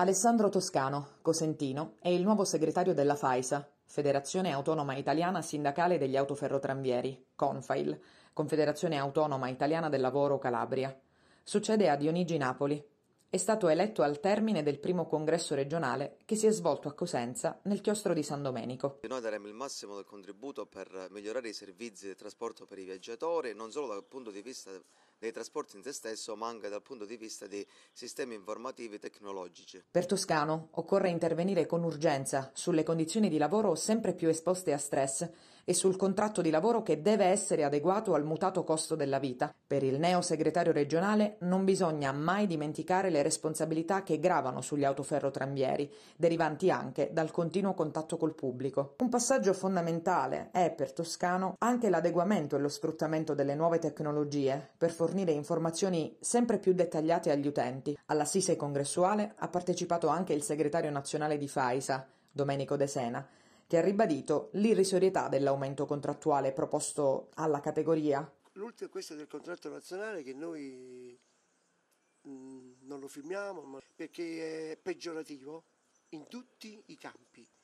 Alessandro Toscano, cosentino, è il nuovo segretario della FAISA, Federazione Autonoma Italiana Sindacale degli Autoferrotranvieri, CONFAIL, Confederazione Autonoma Italiana del Lavoro Calabria. Succede a Dionigi Napoli. È stato eletto al termine del primo congresso regionale che si è svolto a Cosenza nel chiostro di San Domenico. Noi daremo il massimo del contributo per migliorare i servizi di trasporto per i viaggiatori, non solo dal punto di vista dei trasporti in se stesso, ma anche dal punto di vista dei sistemi informativi e tecnologici. Per Toscano occorre intervenire con urgenza sulle condizioni di lavoro sempre più esposte a stress e sul contratto di lavoro che deve essere adeguato al mutato costo della vita. Per il neo segretario regionale non bisogna mai dimenticare le responsabilità che gravano sugli autoferrotrambieri, derivanti anche dal continuo contatto col pubblico. Un passaggio fondamentale è per Toscano anche l'adeguamento e lo sfruttamento delle nuove tecnologie per fornire fornire informazioni sempre più dettagliate agli utenti. Alla All'assise congressuale ha partecipato anche il segretario nazionale di FAISA, Domenico De Sena, che ha ribadito l'irrisorietà dell'aumento contrattuale proposto alla categoria. L'ultimo è questo del contratto nazionale che noi mm, non lo firmiamo perché è peggiorativo in tutti i campi.